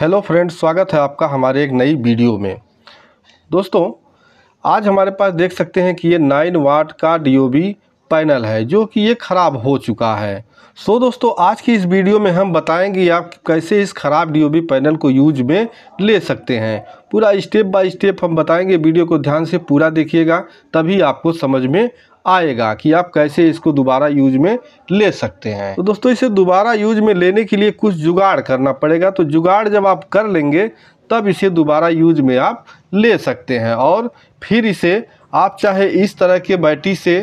hello friends स्वागत है आपका हमारे एक नई वीडियो में दोस्तों आज हमारे पास देख सकते हैं कि ये नाइन वाट का डीओबी पैनल है जो कि ये ख़राब हो चुका है सो so दोस्तों आज की इस वीडियो में हम बताएंगे आप कैसे इस ख़राब डीओबी पैनल को यूज में ले सकते हैं पूरा स्टेप बाय स्टेप हम बताएंगे वीडियो को ध्यान से पूरा देखिएगा तभी आपको समझ में आएगा कि आप कैसे इसको दोबारा यूज में ले सकते हैं तो दोस्तों इसे दोबारा यूज में लेने के लिए कुछ जुगाड़ करना पड़ेगा तो जुगाड़ जब आप कर लेंगे तब इसे दोबारा यूज में आप ले सकते हैं और फिर इसे आप चाहे इस तरह के बैटरी से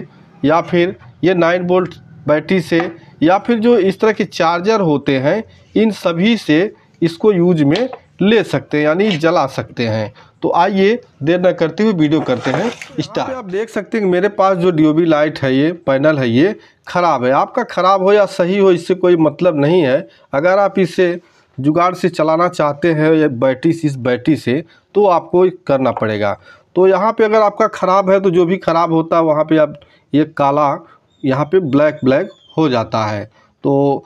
या फिर ये नाइन बोल्ट बैटरी से या फिर जो इस तरह के चार्जर होते हैं इन सभी से इसको यूज में ले सकते हैं यानी जला सकते हैं तो आइए देर न करते हुए वीडियो करते हैं स्टार्ट आप देख सकते हैं कि मेरे पास जो डी लाइट है ये पैनल है ये ख़राब है आपका ख़राब हो या सही हो इससे कोई मतलब नहीं है अगर आप इसे जुगाड़ से चलाना चाहते हैं या बैटरी से इस बैटरी से तो आपको करना पड़ेगा तो यहाँ पे अगर आपका ख़राब है तो जो भी ख़राब होता है वहाँ पे आप ये काला यहाँ पे ब्लैक ब्लैक हो जाता है तो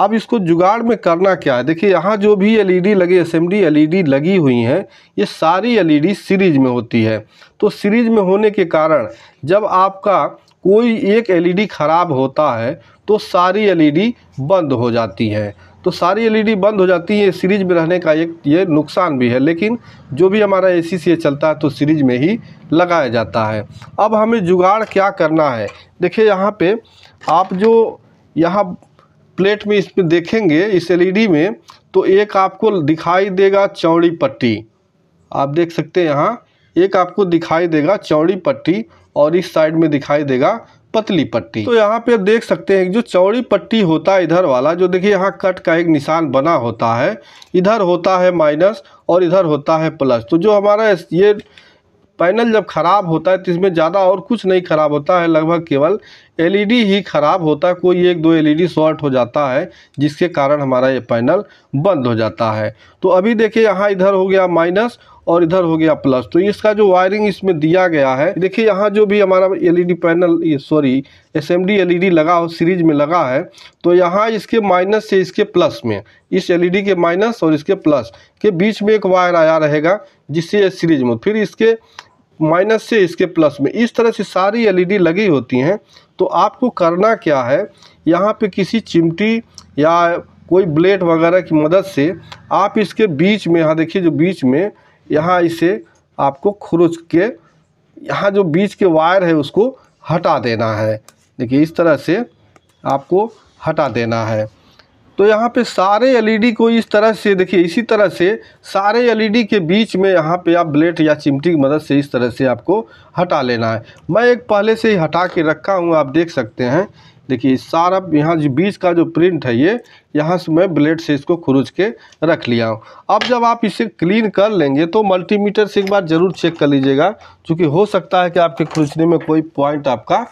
अब इसको जुगाड़ में करना क्या है देखिए यहाँ जो भी एलईडी लगी एसएमडी एलईडी लगी हुई हैं ये सारी एलईडी सीरीज में होती है तो सीरीज में होने के कारण जब आपका कोई एक एलईडी ख़राब होता है तो सारी एलईडी बंद हो जाती हैं तो सारी एलईडी बंद हो जाती है सीरीज में रहने का एक ये नुकसान भी है लेकिन जो भी हमारा ए सी चलता है तो सीरीज में ही लगाया जाता है अब हमें जुगाड़ क्या करना है देखिए यहाँ पर आप जो यहाँ प्लेट में इसमें देखेंगे इस एलईडी में तो एक आपको दिखाई देगा चौड़ी पट्टी आप देख सकते हैं यहाँ एक आपको दिखाई देगा चौड़ी पट्टी और इस साइड में दिखाई देगा पतली पट्टी तो यहाँ पे देख सकते हैं जो चौड़ी पट्टी होता है इधर वाला जो देखिए यहाँ कट का एक निशान बना होता है इधर होता है माइनस और इधर होता है प्लस तो जो हमारा ये पैनल जब ख़राब होता है तो इसमें ज़्यादा और कुछ नहीं ख़राब होता है लगभग केवल एलईडी ही ख़राब होता है कोई एक दो एलईडी शॉर्ट हो जाता है जिसके कारण हमारा ये पैनल बंद हो जाता है तो अभी देखिए यहाँ इधर हो गया माइनस और इधर हो गया प्लस तो इसका जो वायरिंग इसमें दिया गया है देखिए यहाँ जो भी हमारा LED panel sorry S M LED लगा हो सीरीज में लगा है तो यहाँ इसके माइनस से इसके प्लस में इस एलईडी के माइनस और इसके प्लस के बीच में एक वायर आया रहेगा जिससे ये सीरीज में फिर इसके माइनस से इसके प्लस में इस तरह से सारी एलईडी लगी होती हैं तो आपको करना क्या है यहाँ पे किसी चिमटी या कोई ब्लेड वगैरह की मदद से आप इसके बीच में यहाँ देखिए जो बीच में यहाँ इसे आपको खुरच के यहाँ जो बीच के वायर है उसको हटा देना है देखिए इस तरह से आपको हटा देना है तो यहाँ पे सारे एलईडी e को इस तरह से देखिए इसी तरह से सारे एलईडी e के बीच में यहाँ पे आप ब्लेड या चिमटी की मदद से इस तरह से आपको हटा लेना है मैं एक पहले से ही हटा के रखा हूँ आप देख सकते हैं देखिए सारा यहाँ जो बीच का जो प्रिंट है ये यहाँ से मैं ब्लेड से इसको खुरुच के रख लिया हूँ अब जब आप इसे क्लीन कर लेंगे तो मल्टीमीटर से एक बार ज़रूर चेक कर लीजिएगा क्योंकि हो सकता है कि आपके खुरुचने में कोई पॉइंट आपका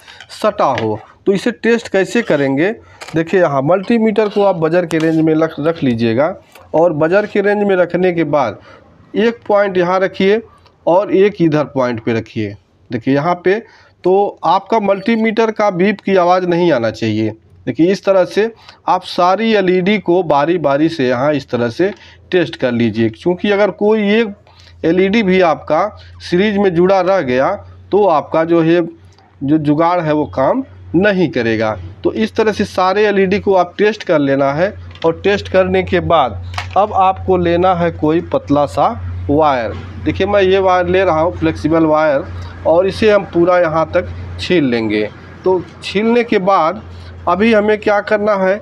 सटा हो तो इसे टेस्ट कैसे करेंगे देखिए यहाँ मल्टीमीटर को आप बजर के रेंज में रख रख लीजिएगा और बजर के रेंज में रखने के बाद एक पॉइंट यहाँ रखिए और एक इधर पॉइंट पे रखिए देखिए यहाँ पे तो आपका मल्टीमीटर का बीप की आवाज़ नहीं आना चाहिए देखिए इस तरह से आप सारी एल e को बारी बारी से यहाँ इस तरह से टेस्ट कर लीजिए क्योंकि अगर कोई एक एल e भी आपका सीरीज में जुड़ा रह गया तो आपका जो है जो जुगाड़ है वो काम नहीं करेगा तो इस तरह से सारे एलईडी e को आप टेस्ट कर लेना है और टेस्ट करने के बाद अब आपको लेना है कोई पतला सा वायर देखिए मैं ये वायर ले रहा हूँ फ्लेक्सिबल वायर और इसे हम पूरा यहाँ तक छील लेंगे तो छीलने के बाद अभी हमें क्या करना है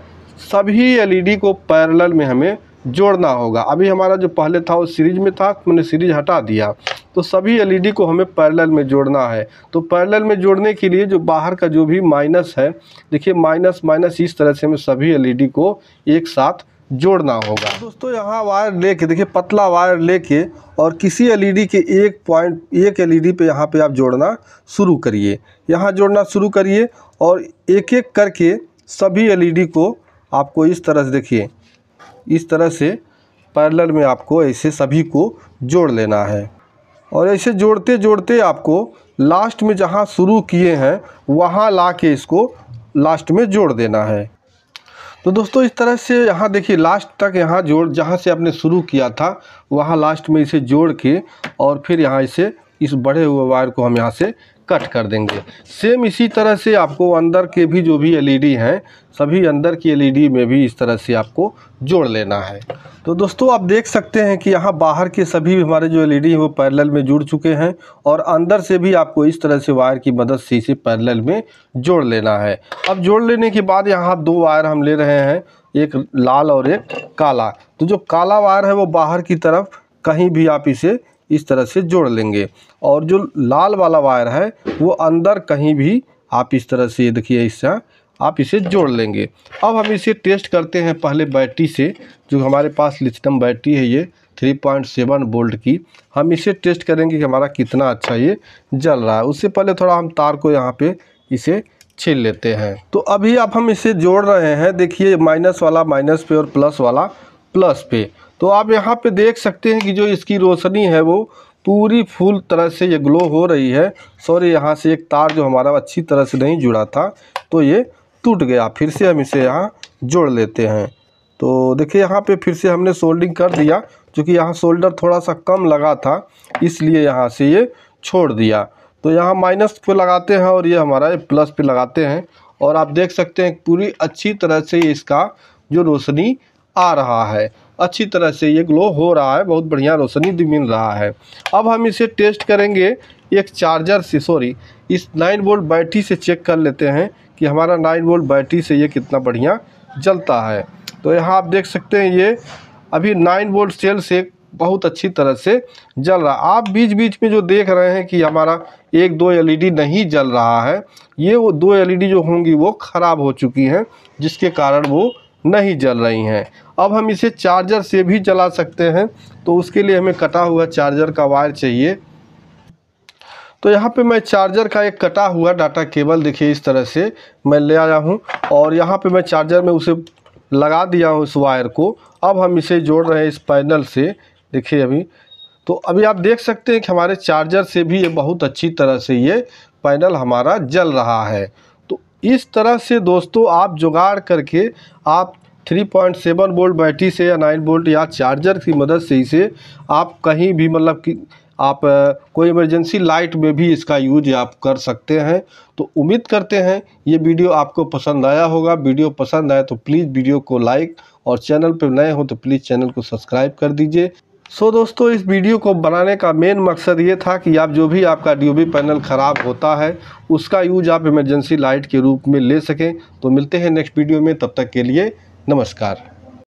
सभी एलईडी e को पैरेलल में हमें जोड़ना होगा अभी हमारा जो पहले था वो सीरीज में था मैंने सीरीज हटा दिया तो सभी एलईडी को हमें पैरेलल में जोड़ना है तो पैरेलल में जोड़ने के लिए जो बाहर का जो भी माइनस है देखिए माइनस माइनस इस तरह से हमें सभी एलईडी को एक साथ जोड़ना होगा तो दोस्तों यहाँ वायर लेके देखिए पतला वायर लेके और किसी एलईडी के एक पॉइंट एक एलईडी पे यहाँ पे आप जोड़ना शुरू करिए यहाँ जोड़ना शुरू करिए और एक एक करके सभी एलईडी को आपको इस तरह से देखिए इस तरह से पैरेलल में आपको ऐसे सभी को जोड़ लेना है और ऐसे जोड़ते जोड़ते आपको लास्ट में जहाँ शुरू किए हैं वहाँ ला के इसको लास्ट में जोड़ देना है तो दोस्तों इस तरह से यहाँ देखिए लास्ट तक यहाँ जोड़ जहाँ से आपने शुरू किया था वहाँ लास्ट में इसे जोड़ के और फिर यहाँ इसे इस बढ़े हुए वायर को हम यहाँ से कट कर देंगे सेम इसी तरह से आपको अंदर के भी जो भी एलईडी हैं सभी अंदर की एलईडी में भी इस तरह से आपको जोड़ लेना है तो दोस्तों आप देख सकते हैं कि यहाँ बाहर के सभी हमारे जो एलईडी हैं वो पैरेलल में जुड़ चुके हैं और अंदर से भी आपको इस तरह से वायर की मदद से इसे पैरेलल में जोड़ लेना है अब जोड़ लेने के बाद यहाँ दो वायर हम ले रहे हैं एक लाल और एक काला तो जो काला वायर है वो बाहर की तरफ कहीं भी आप इसे इस तरह से जोड़ लेंगे और जो लाल वाला वायर है वो अंदर कहीं भी आप इस तरह से देखिए इससे आप इसे जोड़ लेंगे अब हम इसे टेस्ट करते हैं पहले बैटरी से जो हमारे पास लिथियम बैटरी है ये 3.7 वोल्ट की हम इसे टेस्ट करेंगे कि हमारा कितना अच्छा ये जल रहा है उससे पहले थोड़ा हम तार को यहाँ पे इसे छील लेते हैं तो अभी आप हम इसे जोड़ रहे हैं देखिए माइनस वाला माइनस पे और प्लस वाला प्लस पे तो आप यहाँ पे देख सकते हैं कि जो इसकी रोशनी है वो पूरी फुल तरह से ये ग्लो हो रही है सॉरी यहाँ से एक तार जो हमारा अच्छी तरह से नहीं जुड़ा था तो ये टूट गया फिर से हम इसे यहाँ जोड़ लेते हैं तो देखिए यहाँ पे फिर से हमने सोल्डिंग कर दिया क्योंकि यहाँ सोल्डर थोड़ा सा कम लगा था इसलिए यहाँ से ये छोड़ दिया तो यहाँ माइनस पे लगाते हैं और ये हमारा ये प्लस पे लगाते हैं और आप देख सकते हैं पूरी अच्छी तरह से इसका जो रोशनी आ रहा है अच्छी तरह से ये ग्लो हो रहा है बहुत बढ़िया रोशनी मिल रहा है अब हम इसे टेस्ट करेंगे एक चार्जर से सॉरी इस नाइन वोल्ट बैटरी से चेक कर लेते हैं कि हमारा नाइन वोल्ट बैटरी से ये कितना बढ़िया जलता है तो यहाँ आप देख सकते हैं ये अभी नाइन वोल्ट सेल से बहुत अच्छी तरह से जल रहा आप बीच बीच में जो देख रहे हैं कि हमारा एक दो एलईडी नहीं जल रहा है ये वो दो एलईडी जो होंगी वो ख़राब हो चुकी हैं जिसके कारण वो नहीं जल रही हैं अब हम इसे चार्जर से भी जला सकते हैं तो उसके लिए हमें कटा हुआ चार्जर का वायर चाहिए तो यहाँ पे मैं चार्जर का एक कटा हुआ डाटा केबल देखिए इस तरह से मैं ले आया हूँ और यहाँ पे मैं चार्जर में उसे लगा दिया हूँ इस वायर को अब हम इसे जोड़ रहे हैं इस पैनल से देखिए अभी तो अभी आप देख सकते हैं कि हमारे चार्जर से भी ये बहुत अच्छी तरह से ये पैनल हमारा जल रहा है इस तरह से दोस्तों आप जुगाड़ करके आप 3.7 वोल्ट बैटरी से या 9 वोल्ट या चार्जर की मदद से इसे आप कहीं भी मतलब कि आप कोई इमरजेंसी लाइट में भी इसका यूज आप कर सकते हैं तो उम्मीद करते हैं ये वीडियो आपको पसंद आया होगा वीडियो पसंद आए तो प्लीज़ वीडियो को लाइक और चैनल पर नए हो तो प्लीज़ चैनल को सब्सक्राइब कर दीजिए सो so, दोस्तों इस वीडियो को बनाने का मेन मकसद ये था कि आप जो भी आपका डी पैनल ख़राब होता है उसका यूज आप इमरजेंसी लाइट के रूप में ले सकें तो मिलते हैं नेक्स्ट वीडियो में तब तक के लिए नमस्कार